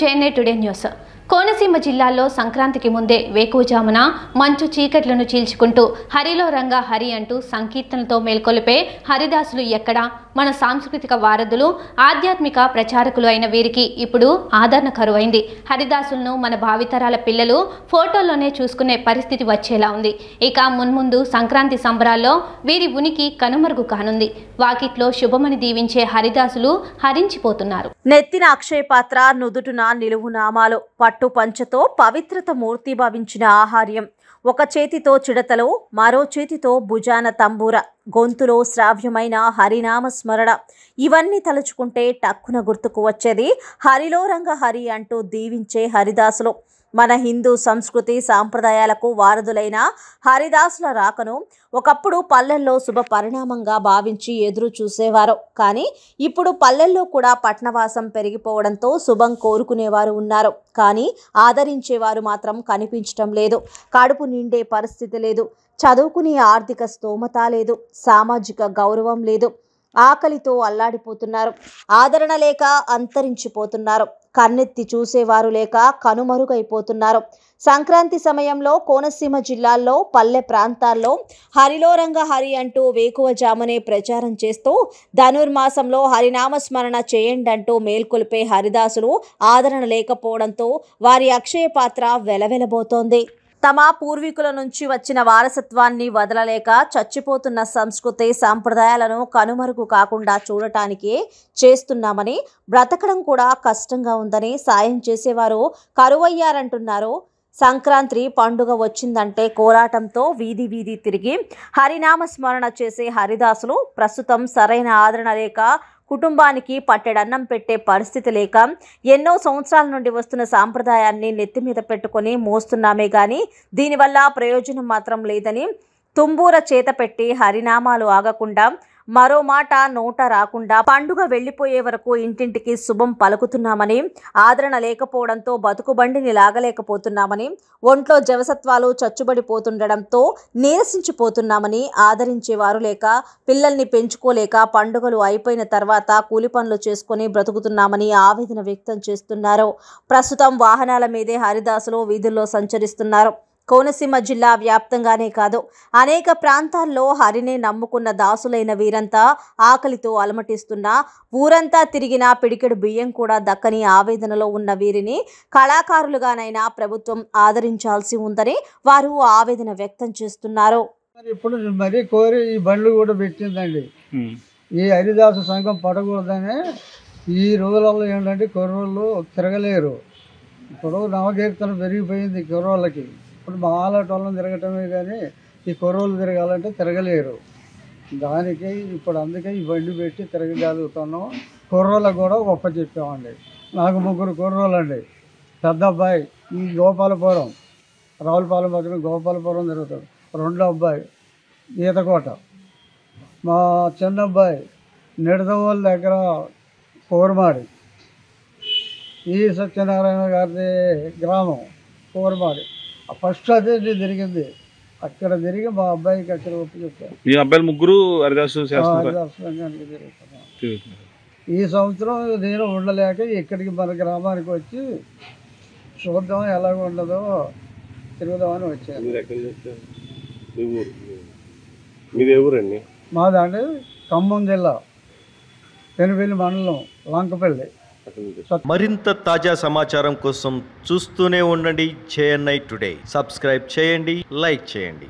JNA today news Konaseema జిల్లాలో సంక్రాంతికి ముందే వేకువజామున మంచు చీకట్లను చీల్చుకుంటూ హరిలో రంగా హరి అంటూ సంకీర్తనతో మేల్కొలిపే హరిదాసులు ఎక్కడా మన సాంస్కృతిక వారధులు ఆధ్యాత్మిక ప్రచారకులు అయిన వీరికి ఇప్పుడు ఆదరణ కరువైంది హరిదాసులను మన భావితరాల పిల్లలు ఫోటోల్లోనే చూసుకునే పరిస్థితి వచ్చేలా ఉంది ఇక మున్ముందు సంక్రాంతి సంబరాల్లో వీరి ఉనికి కనుమరుగు కానుంది వాకిట్లో శుభమని దీవించే హరిదాసులు హరించిపోతున్నారు నెత్తిన అక్షయ పాత్ర నుదుటున నిలువు నామాలు పట్టు పంచతో పవిత్రత మూర్తి భావించిన ఆహార్యం ఒక చేతితో చిడతలో మరో చేతితో భుజాన తంబూర గొంతులో శ్రావ్యమైన హరినామ స్మరణ ఇవన్నీ తలుచుకుంటే టక్కున గుర్తుకు వచ్చేది హరిలో రంగ హరి అంటూ దీవించే హరిదాసులు మన హిందూ సంస్కృతి సాంప్రదాయాలకు వారధులైన హరిదాసుల రాకను ఒకప్పుడు పల్లెల్లో శుభ పరిణామంగా భావించి ఎదురు చూసేవారు కానీ ఇప్పుడు పల్లెల్లో కూడా పట్నవాసం పెరిగిపోవడంతో శుభం కోరుకునేవారు ఉన్నారు కానీ ఆదరించేవారు మాత్రం కనిపించటం లేదు కడుపు నిండే పరిస్థితి లేదు చదువుకునే ఆర్థిక స్తోమత లేదు సామాజిక గౌరవం లేదు ఆకలితో అల్లాడిపోతున్నారు ఆదరణ లేక అంతరించిపోతున్నారు కన్నెత్తి చూసేవారు లేక కనుమరుగైపోతున్నారు సంక్రాంతి సమయంలో కోనసీమ జిల్లాల్లో పల్లె ప్రాంతాల్లో హరిలో రంగ హరి అంటూ వేకువజామునే ప్రచారం చేస్తూ ధనుర్మాసంలో హరినామస్మరణ చేయండి అంటూ మేల్కొలిపే హరిదాసులు ఆదరణ లేకపోవడంతో వారి అక్షయ పాత్ర వెలవెలబోతోంది తమ పూర్వీకుల నుంచి వచ్చిన వారసత్వాన్ని వదలలేక చచ్చిపోతున్న సంస్కృతి సాంప్రదాయాలను కనుమరుగు కాకుండా చూడటానికే చేస్తున్నామని బ్రతకడం కూడా కష్టంగా ఉందని సాయం చేసేవారు కరువయ్యారంటున్నారు సంక్రాంతి పండుగ వచ్చిందంటే కోలాటంతో వీధి వీధి తిరిగి హరినామ స్మరణ చేసే హరిదాసులు ప్రస్తుతం సరైన ఆదరణ లేక కుటుంబానికి పట్టెడన్నం పెట్టే పరిస్థితి లేక ఎన్నో సంవత్సరాల నుండి వస్తున్న సాంప్రదాయాన్ని నెత్తి మీద పెట్టుకొని మోస్తున్నామే కానీ దీనివల్ల ప్రయోజనం మాత్రం లేదని తుంబూర చేత పెట్టి హరినామాలు ఆగకుండా మరో మాట నోట రాకుండా పండుగ వెళ్లిపోయే వరకు ఇంటింటికి శుభం పలుకుతున్నామని ఆదరణ లేకపోవడంతో బతుకుబండిని లాగలేకపోతున్నామని ఒంట్లో జవసత్వాలు చచ్చుబడిపోతుండడంతో నీరసించిపోతున్నామని ఆదరించేవారు లేక పిల్లల్ని పెంచుకోలేక పండుగలు అయిపోయిన తర్వాత కూలి పనులు చేసుకుని బ్రతుకుతున్నామని ఆవేదన వ్యక్తం చేస్తున్నారు ప్రస్తుతం వాహనాల మీదే హరిదాసులు వీధుల్లో సంచరిస్తున్నారు కోనసీమ జిల్లా వ్యాప్తంగానే కాదు అనేక ప్రాంతాల్లో హరిని నమ్ముకున్న దాసులైన వీరంతా ఆకలితో అలమటిస్తున్నా ఊరంతా తిరిగిన పిడికెడు బియ్యం కూడా దక్కని ఆవేదనలో ఉన్న వీరిని కళాకారులుగానైనా ప్రభుత్వం ఆదరించాల్సి ఉందని వారు ఆవేదన వ్యక్తం చేస్తున్నారు ఇప్పుడు మరి కోరి ఈ బండ్లు కూడా పెట్టిందండి ఈ హరిదాస సంఘం పడకూడదని ఈ రోజులలో ఏంటంటే కుర్రోళ్ళు తిరగలేరు ఇప్పుడు నవకీర్తన పెరిగిపోయింది కుర్రోళ్ళకి ఇప్పుడు మాల టోలం తిరగటమే కానీ ఈ కొరవలు తిరగాలంటే తిరగలేరు దానికి ఇప్పుడు అందుకే ఈ బండి పెట్టి తిరగగలుగుతున్నాం కుర్రోళ్ళకు కూడా గొప్ప చెప్పామండి నాకు ముగ్గురు అండి పెద్ద అబ్బాయి ఈ గోపాలపురం రావులపాలెం పక్కన గోపాలపురం తిరుగుతాడు రెండో అబ్బాయి ఈతకోట మా చిన్న అబ్బాయి నిడదవోళ్ళ దగ్గర కోరమాడి ఈ సత్యనారాయణ గారిది గ్రామం కోరమాడి ఫస్ట్ అదే జరిగింది అక్కడ జరిగి మా అబ్బాయికి అక్కడ ఒప్పచెప్పారు మీ అబ్బాయిలు ముగ్గురు ఈ సంవత్సరం నేను ఉండలేక ఇక్కడికి మన గ్రామానికి వచ్చి చూద్దాం ఎలాగ ఉండదో తిరుగుదామని వచ్చాను మాదండి ఖమ్మం జిల్లా పెనుపల్లి మండలం లంకపల్లి మరింత తాజా సమాచారం కోసం చూస్తూనే ఉండండి చేఎన్ఐ టుడే సబ్స్క్రైబ్ చేయండి లైక్ చేయండి